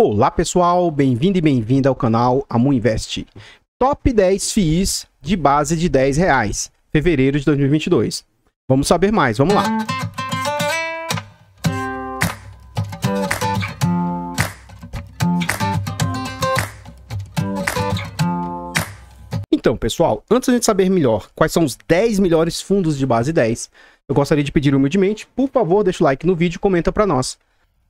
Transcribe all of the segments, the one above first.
Olá pessoal, bem-vindo e bem-vinda ao canal Amu Invest. Top 10 FIIs de base de 10 reais, fevereiro de 2022. Vamos saber mais, vamos lá. Então, pessoal, antes de a gente saber melhor quais são os 10 melhores fundos de base 10, eu gostaria de pedir humildemente, por favor, deixa o like no vídeo e comenta para nós.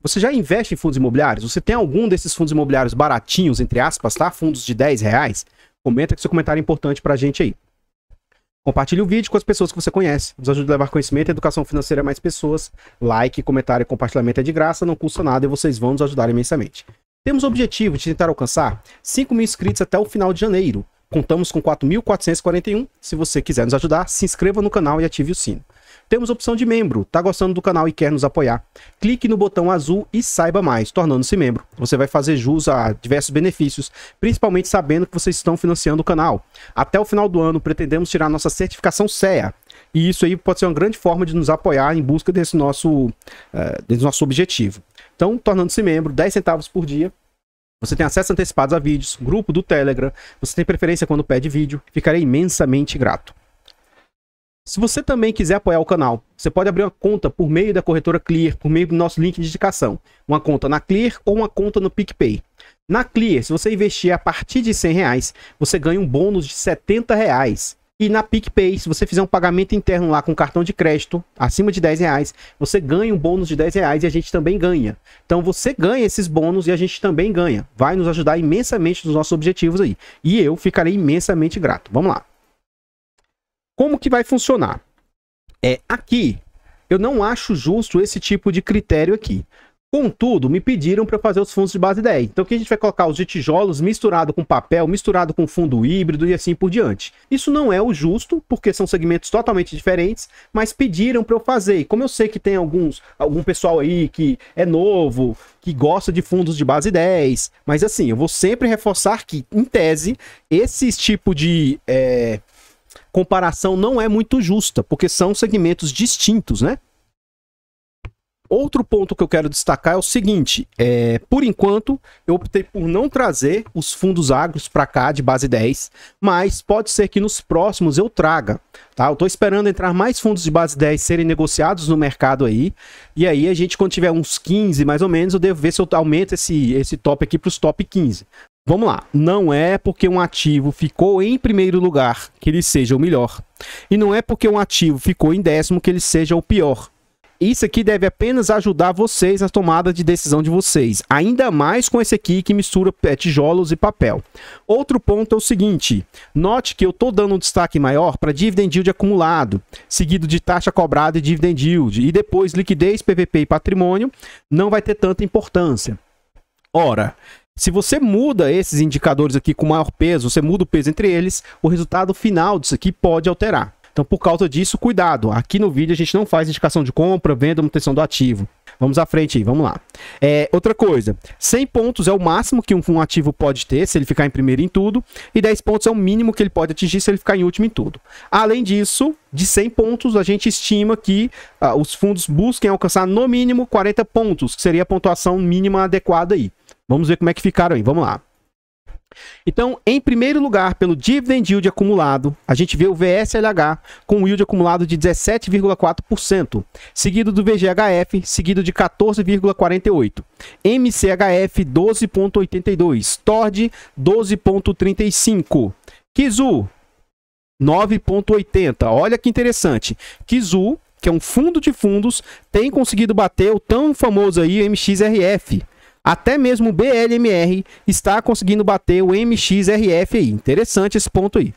Você já investe em fundos imobiliários? Você tem algum desses fundos imobiliários baratinhos, entre aspas, tá? Fundos de 10 reais? Comenta que seu comentário é importante pra gente aí. Compartilhe o vídeo com as pessoas que você conhece. Nos ajude a levar conhecimento e educação financeira a mais pessoas. Like, comentário e compartilhamento é de graça, não custa nada e vocês vão nos ajudar imensamente. Temos o objetivo de tentar alcançar 5 mil inscritos até o final de janeiro. Contamos com 4.441. Se você quiser nos ajudar, se inscreva no canal e ative o sino. Temos opção de membro. Tá gostando do canal e quer nos apoiar? Clique no botão azul e saiba mais, tornando-se membro. Você vai fazer jus a diversos benefícios, principalmente sabendo que vocês estão financiando o canal. Até o final do ano, pretendemos tirar nossa certificação CEA. E isso aí pode ser uma grande forma de nos apoiar em busca desse nosso, uh, desse nosso objetivo. Então, tornando-se membro, 10 centavos por dia, você tem acesso antecipado a vídeos, grupo do Telegram, você tem preferência quando pede vídeo, ficarei imensamente grato. Se você também quiser apoiar o canal, você pode abrir uma conta por meio da corretora Clear, por meio do nosso link de indicação. Uma conta na Clear ou uma conta no PicPay. Na Clear, se você investir a partir de 100 reais, você ganha um bônus de 70 reais. E na PicPay, se você fizer um pagamento interno lá com cartão de crédito, acima de 10 reais, você ganha um bônus de 10 reais e a gente também ganha. Então você ganha esses bônus e a gente também ganha. Vai nos ajudar imensamente nos nossos objetivos aí. E eu ficarei imensamente grato. Vamos lá. Como que vai funcionar? É, aqui, eu não acho justo esse tipo de critério aqui. Contudo, me pediram para fazer os fundos de base 10. Então, aqui a gente vai colocar os de tijolos misturado com papel, misturado com fundo híbrido e assim por diante. Isso não é o justo, porque são segmentos totalmente diferentes, mas pediram para eu fazer. E como eu sei que tem alguns, algum pessoal aí que é novo, que gosta de fundos de base 10, mas assim, eu vou sempre reforçar que, em tese, esses tipo de. É comparação não é muito justa, porque são segmentos distintos, né? Outro ponto que eu quero destacar é o seguinte: é, por enquanto, eu optei por não trazer os fundos agros para cá de base 10, mas pode ser que nos próximos eu traga. Tá? Eu estou esperando entrar mais fundos de base 10 serem negociados no mercado aí. E aí, a gente, quando tiver uns 15 mais ou menos, eu devo ver se eu aumento esse, esse top aqui para os top 15. Vamos lá, não é porque um ativo ficou em primeiro lugar que ele seja o melhor. E não é porque um ativo ficou em décimo que ele seja o pior. Isso aqui deve apenas ajudar vocês na tomada de decisão de vocês, ainda mais com esse aqui que mistura tijolos e papel. Outro ponto é o seguinte, note que eu estou dando um destaque maior para dividend yield acumulado, seguido de taxa cobrada e dividend yield, e depois liquidez, PVP e patrimônio, não vai ter tanta importância. Ora, se você muda esses indicadores aqui com maior peso, você muda o peso entre eles, o resultado final disso aqui pode alterar. Então, por causa disso, cuidado. Aqui no vídeo a gente não faz indicação de compra, venda, manutenção do ativo. Vamos à frente aí, vamos lá. É, outra coisa, 100 pontos é o máximo que um, um, ativo pode ter se ele ficar em primeiro em tudo, e 10 pontos é o mínimo que ele pode atingir se ele ficar em último em tudo. Além disso, de 100 pontos, a gente estima que ah, os fundos busquem alcançar no mínimo 40 pontos, que seria a pontuação mínima adequada aí. Vamos ver como é que ficaram aí. Vamos lá. Então, em primeiro lugar, pelo dividend yield acumulado, a gente vê o VSLH com yield acumulado de 17,4%, seguido do VGHF, seguido de 14,48%, MCHF 12,82%, TORD 12,35%, Kizu 9,80%. Olha que interessante, Kizu, que é um fundo de fundos, tem conseguido bater o tão famoso aí MXRF, até mesmo o BLMR está conseguindo bater o MXRF aí. Interessante esse ponto aí.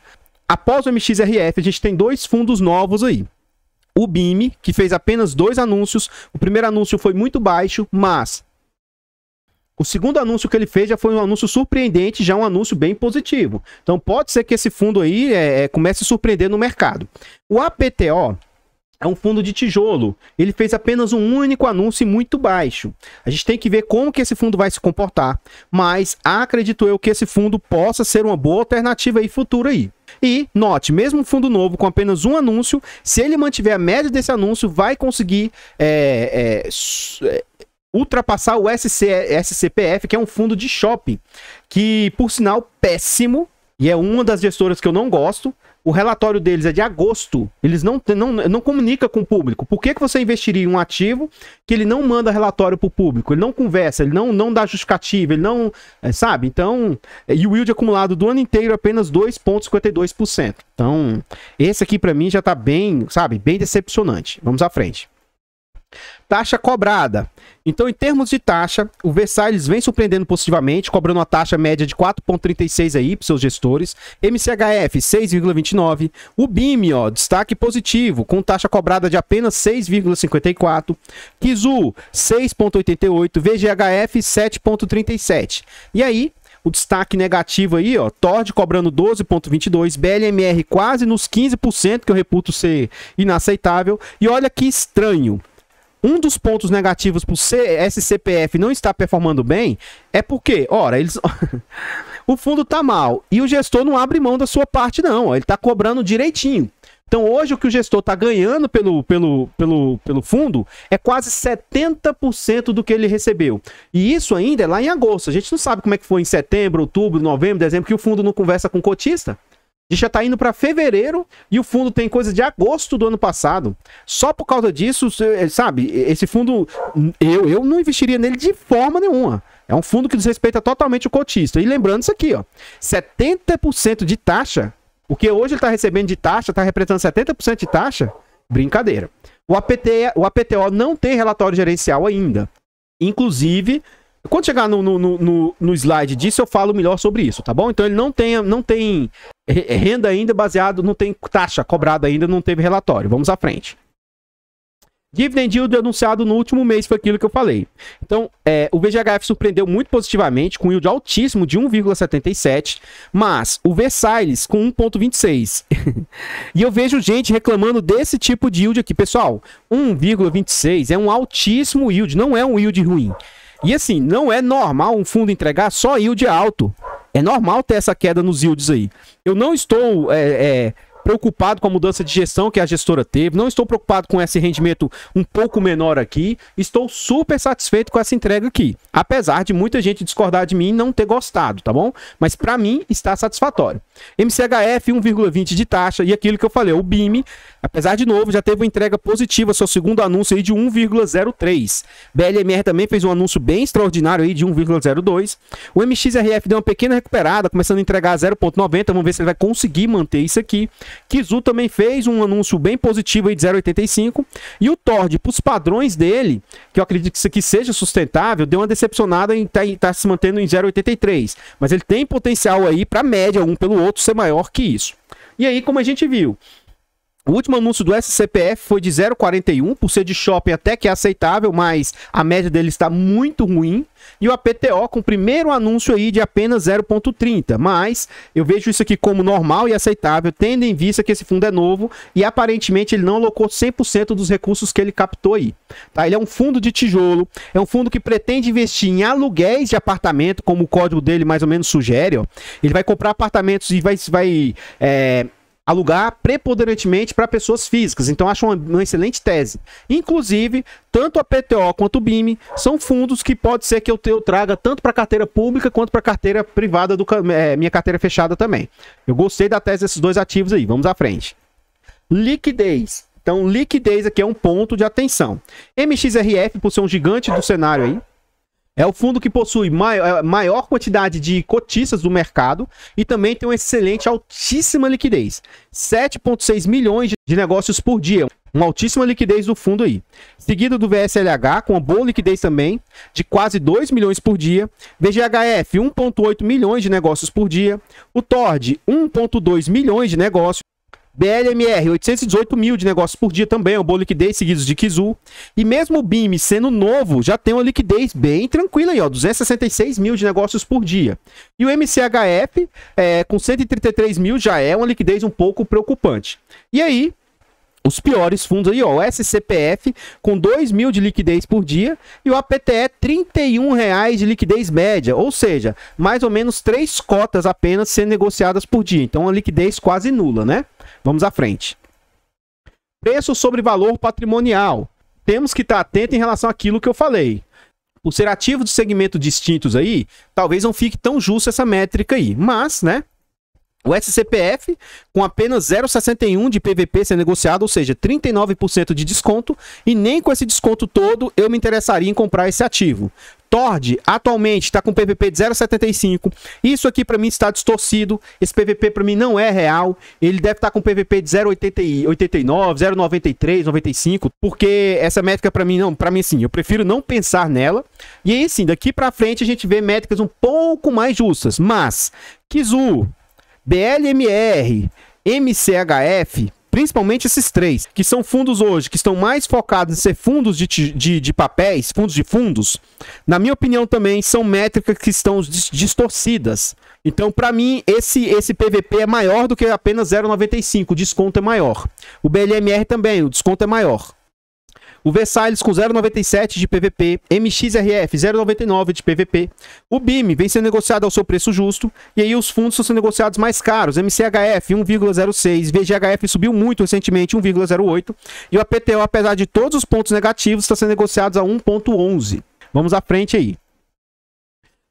Após o MXRF, a gente tem dois fundos novos aí. O BIM, que fez apenas dois anúncios. O primeiro anúncio foi muito baixo, mas o segundo anúncio que ele fez já foi um anúncio surpreendente, já um anúncio bem positivo. Então pode ser que esse fundo aí é, é comece a surpreender no mercado. O APTO é um fundo de tijolo. Ele fez apenas um único anúncio muito baixo. A gente tem que ver como que esse fundo vai se comportar, mas acredito eu que esse fundo possa ser uma boa alternativa aí futura aí. E note, mesmo um fundo novo com apenas um anúncio, se ele mantiver a média desse anúncio, vai conseguir é, é, é ultrapassar o SC, SCPF, que é um fundo de shopping, que por sinal péssimo e é uma das gestoras que eu não gosto, o relatório deles é de agosto. Eles não, não, não comunica com o público. Por que, que você investiria em um ativo que ele não manda relatório para o público? Ele não conversa, ele não, não dá justificativa, ele não. É, sabe? Então. É, e o yield acumulado do ano inteiro é apenas 2,52%. Então, esse aqui para mim já está bem, sabe? Bem decepcionante. Vamos à frente. Taxa cobrada. Então, em termos de taxa, o Versailles vem surpreendendo positivamente, cobrando uma taxa média de 4,36 aí para seus gestores. MCHF, 6,29. O BIM, ó, destaque positivo, com taxa cobrada de apenas 6,54. Kizu, 6,88. VGHF, 7,37. E aí, o destaque negativo aí, ó, Tord cobrando 12.22, BLMR quase nos 15%, que eu reputo ser inaceitável. E olha que estranho, um dos pontos negativos para o SCPF não estar performando bem é porque, ora, eles. o fundo tá mal e o gestor não abre mão da sua parte, não. Ele tá cobrando direitinho. Então hoje o que o gestor está ganhando pelo, pelo, pelo, pelo fundo é quase 70% do que ele recebeu. E isso ainda é lá em agosto. A gente não sabe como é que foi em setembro, outubro, novembro, dezembro, que o fundo não conversa com o cotista gente já está indo para fevereiro e o fundo tem coisa de agosto do ano passado. Só por causa disso, eh, sabe, esse fundo, eu, eu não investiria nele de forma nenhuma. É um fundo que desrespeita totalmente o cotista. E lembrando isso aqui, ó, 70% de taxa, porque hoje ele está recebendo de taxa, está representando 70% de taxa, brincadeira. O, APT, o APTO não tem relatório gerencial ainda. Inclusive, quando chegar no, no, no, no, slide disso, eu falo melhor sobre isso, tá bom? Então ele não tem, não tem é, renda ainda baseado, não tem taxa cobrada ainda, não teve relatório. Vamos à frente. Dividend yield anunciado no último mês foi aquilo que eu falei. Então, é, o VGHF surpreendeu muito positivamente, com yield altíssimo de 1,77, mas o Versailles com 1,26. e eu vejo gente reclamando desse tipo de yield aqui. Pessoal, 1,26 é um altíssimo yield, não é um yield ruim. E assim, não é normal um fundo entregar só yield alto. É normal ter essa queda nos yields aí. Eu não estou é, é, preocupado com a mudança de gestão que a gestora teve, não estou preocupado com esse rendimento um pouco menor aqui, estou super satisfeito com essa entrega aqui. Apesar de muita gente discordar de mim e não ter gostado, tá bom? Mas para mim está satisfatório. MCHF 1,20 de taxa e aquilo que eu falei, o BIM, apesar de novo, já teve uma entrega positiva, seu segundo anúncio aí de 1,03. BLMR também fez um anúncio bem extraordinário aí de 1,02. O MXRF deu uma pequena recuperada, começando a entregar 0,90, vamos ver se ele vai conseguir manter isso aqui. Kizu também fez um anúncio bem positivo aí de 0,85 e o Tord, para os padrões dele, que eu acredito que seja sustentável, deu uma decepcionada em estar tá, tá se mantendo em 0,83, mas ele tem potencial aí para média um pelo outro ser maior que isso. E aí, como a gente viu, o último anúncio do SCPF foi de 0,41, por ser de shopping até que é aceitável, mas a média dele está muito ruim. E o APTO com o primeiro anúncio aí de apenas 0,30, mas eu vejo isso aqui como normal e aceitável, tendo em vista que esse fundo é novo e aparentemente ele não alocou 100% dos recursos que ele captou aí. Tá? Ele é um fundo de tijolo, é um fundo que pretende investir em aluguéis de apartamento, como o código dele mais ou menos sugere. Ó. Ele vai comprar apartamentos e vai, vai é alugar preponderantemente para pessoas físicas. Então, acho uma, uma, excelente tese. Inclusive, tanto a PTO quanto o BIM são fundos que pode ser que eu, eu traga tanto para a carteira pública quanto para a carteira privada, do é, minha carteira fechada também. Eu gostei da tese desses dois ativos aí. Vamos à frente. Liquidez. Então, liquidez aqui é um ponto de atenção. MXRF, por ser um gigante do cenário aí, é o fundo que possui maior, é, maior quantidade de cotistas do mercado e também tem uma excelente, altíssima liquidez. 7,6 milhões de negócios por dia. Uma altíssima liquidez do fundo aí. Seguido do VSLH, com uma boa liquidez também, de quase 2 milhões por dia. VGHF, 1,8 milhões de negócios por dia. O TORD, 1,2 milhões de negócios. BLMR, 818 mil de negócios por dia também, é uma boa liquidez seguidos de Kizu. E mesmo o BIM sendo novo, já tem uma liquidez bem tranquila aí, ó, 266 mil de negócios por dia. E o MCHF, é, com 133 mil, já é uma liquidez um pouco preocupante. E aí, os piores fundos aí, ó, o SCPF com 2 mil de liquidez por dia e o APTE 31 reais de liquidez média, ou seja, mais ou menos três cotas apenas sendo negociadas por dia, então uma liquidez quase nula, né? Vamos à frente. Preço sobre valor patrimonial. Temos que estar atento em relação àquilo que eu falei. Por ser ativo de segmento distintos aí, talvez não fique tão justo essa métrica aí. Mas, né? O SCPF, com apenas 0,61 de PVP ser negociado, ou seja, 39% de desconto, e nem com esse desconto todo eu me interessaria em comprar esse ativo. Tord atualmente está com PVP de 0,75. Isso aqui para mim está distorcido. Esse PVP para mim não é real. Ele deve estar tá com PVP de 0,89, 0,93, 95, porque essa métrica para mim não, para mim sim. eu prefiro não pensar nela. E aí sim, daqui para frente a gente vê métricas um pouco mais justas, mas Kizu, BLMR, MCHF principalmente esses três, que são fundos hoje, que estão mais focados em ser fundos de, de, de papéis, fundos de fundos, na minha opinião também são métricas que estão distorcidas. Então, para mim, esse, esse PVP é maior do que apenas 0,95, o desconto é maior. O BLMR também, o desconto é maior. O Versailles com 0,97 de PVP, MXRF 0,99 de PVP. O BIM vem sendo negociado ao seu preço justo e aí os fundos estão sendo negociados mais caros. MCHF 1,06, VGHF subiu muito recentemente 1,08 e o APTO, apesar de todos os pontos negativos, está sendo negociado a 1,11. Vamos à frente aí.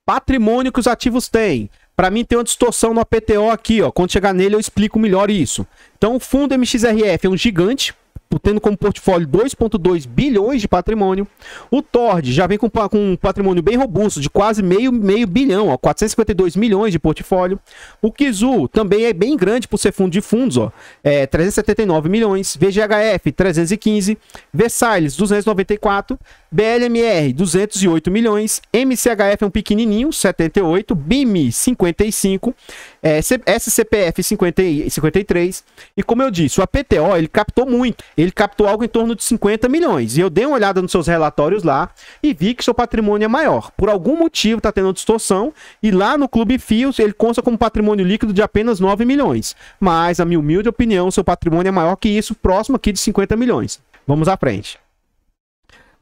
Patrimônio que os ativos têm. Para mim tem uma distorção no APTO aqui, ó. Quando chegar nele eu explico melhor isso. Então o fundo MXRF é um gigante, tendo como portfólio 2,2 bilhões de patrimônio. O Tord já vem com, com, um patrimônio bem robusto, de quase meio, meio bilhão, ó, 452 milhões de portfólio. O Kizu também é bem grande por ser fundo de fundos, ó, é, 379 milhões. VGHF, 315. Versailles 294. BLMR 208 milhões, MCHF é um pequenininho, 78, BIM 55, é, SCPF 50, 53. E como eu disse, o APTO ele captou muito, ele captou algo em torno de 50 milhões. E eu dei uma olhada nos seus relatórios lá e vi que seu patrimônio é maior. Por algum motivo está tendo distorção e lá no Clube Fios ele consta como patrimônio líquido de apenas 9 milhões. Mas, a minha humilde opinião, seu patrimônio é maior que isso, próximo aqui de 50 milhões. Vamos à frente.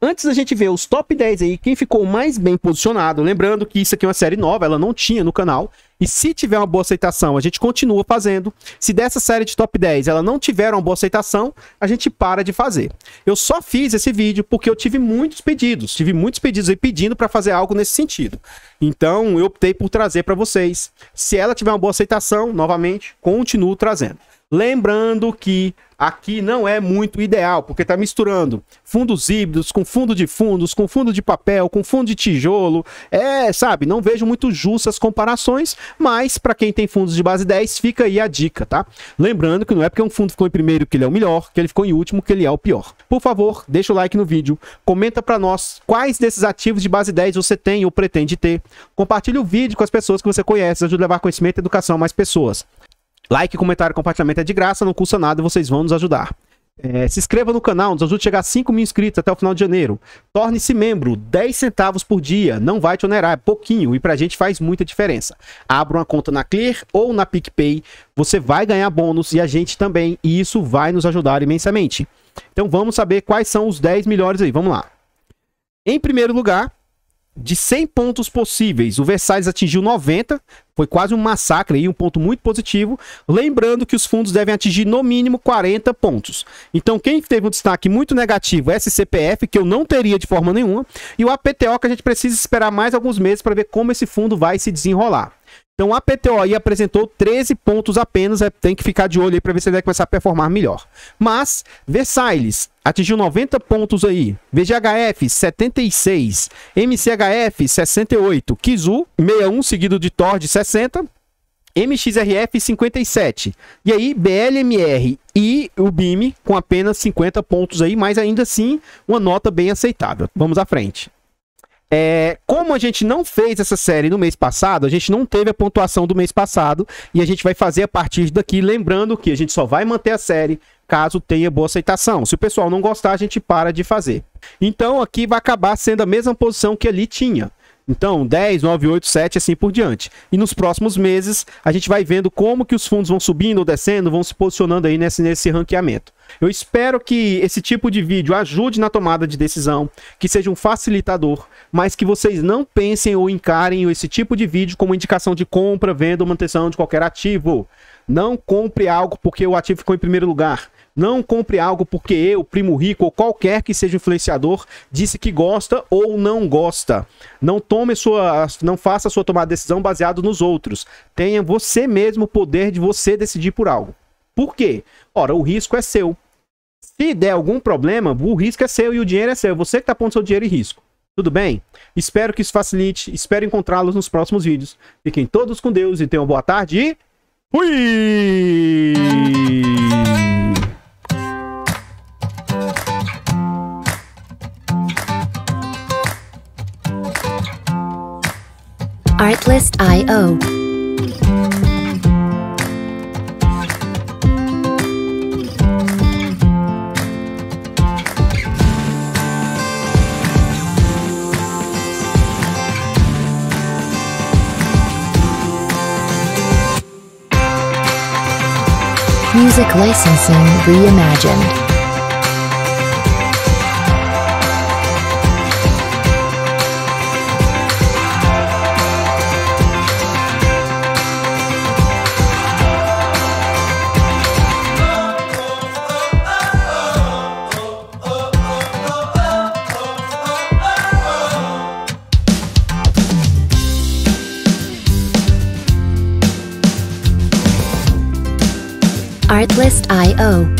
Antes da gente ver os top 10 aí, quem ficou mais bem posicionado, lembrando que isso aqui é uma série nova, ela não tinha no canal. E se tiver uma boa aceitação, a gente continua fazendo. Se dessa série de top 10 ela não tiver uma boa aceitação, a gente para de fazer. Eu só fiz esse vídeo porque eu tive muitos pedidos, tive muitos pedidos aí pedindo para fazer algo nesse sentido. Então eu optei por trazer para vocês. Se ela tiver uma boa aceitação, novamente, continuo trazendo. Lembrando que aqui não é muito ideal, porque está misturando fundos híbridos com fundo de fundos, com fundo de papel, com fundo de tijolo. É, sabe, não vejo muito justas comparações, mas, para quem tem fundos de base 10, fica aí a dica, tá? Lembrando que não é porque um fundo ficou em primeiro que ele é o melhor, que ele ficou em último que ele é o pior. Por favor, deixa o like no vídeo, comenta para nós quais desses ativos de base 10 você tem ou pretende ter. Compartilha o vídeo com as pessoas que você conhece, ajuda a levar conhecimento e educação a mais pessoas. Like, comentário, compartilhamento é de graça, não custa nada, vocês vão nos ajudar. É, se inscreva no canal, nos ajude a chegar a 5 mil inscritos até o final de janeiro. Torne-se membro, 10 centavos por dia, não vai te onerar, é pouquinho e pra gente faz muita diferença. Abra uma conta na Clear ou na PicPay, você vai ganhar bônus e a gente também, e isso vai nos ajudar imensamente. Então vamos saber quais são os 10 melhores aí, vamos lá. Em primeiro lugar, de 100 pontos possíveis. O Versailles atingiu 90, foi quase um massacre aí, um ponto muito positivo. Lembrando que os fundos devem atingir no mínimo 40 pontos. Então, quem teve um destaque muito negativo é SCPF que eu não teria de forma nenhuma, e o APTO, que a gente precisa esperar mais alguns meses para ver como esse fundo vai se desenrolar. Então a PTO aí apresentou 13 pontos apenas, é, tem que ficar de olho aí para ver se ele vai começar a performar melhor. Mas Versailles atingiu 90 pontos aí, VGHF 76, MCHF 68, Kizu 61 seguido de Tord 60. MXRF 57. E aí, BLMR e o BIM com apenas 50 pontos aí, mas ainda assim, uma nota bem aceitável. Vamos à frente. É, como a gente não fez essa série no mês passado, a gente não teve a pontuação do mês passado e a gente vai fazer a partir daqui, lembrando que a gente só vai manter a série caso tenha boa aceitação. Se o pessoal não gostar, a gente para de fazer. Então aqui vai acabar sendo a mesma posição que ali tinha. Então, 10, 9, 8, 7, assim por diante. E nos próximos meses, a gente vai vendo como que os fundos vão subindo ou descendo, vão se posicionando aí nesse, nesse ranqueamento. Eu espero que esse tipo de vídeo ajude na tomada de decisão, que seja um facilitador, mas que vocês não pensem ou encarem esse tipo de vídeo como indicação de compra, venda ou manutenção de qualquer ativo. Não compre algo porque o ativo ficou em primeiro lugar. Não compre algo porque eu, primo rico ou qualquer que seja influenciador disse que gosta ou não gosta. Não tome sua, não faça sua tomada de decisão baseado nos outros. Tenha você mesmo o poder de você decidir por algo. Por quê? Ora, o risco é seu. Se der algum problema, o risco é seu e o dinheiro é seu. Você que está pondo seu dinheiro em risco. Tudo bem? Espero que isso facilite. Espero encontrá-los nos próximos vídeos. Fiquem todos com Deus e tenham boa tarde. E fui! Artlist.io. Music Licensing Reimagined O. Oh.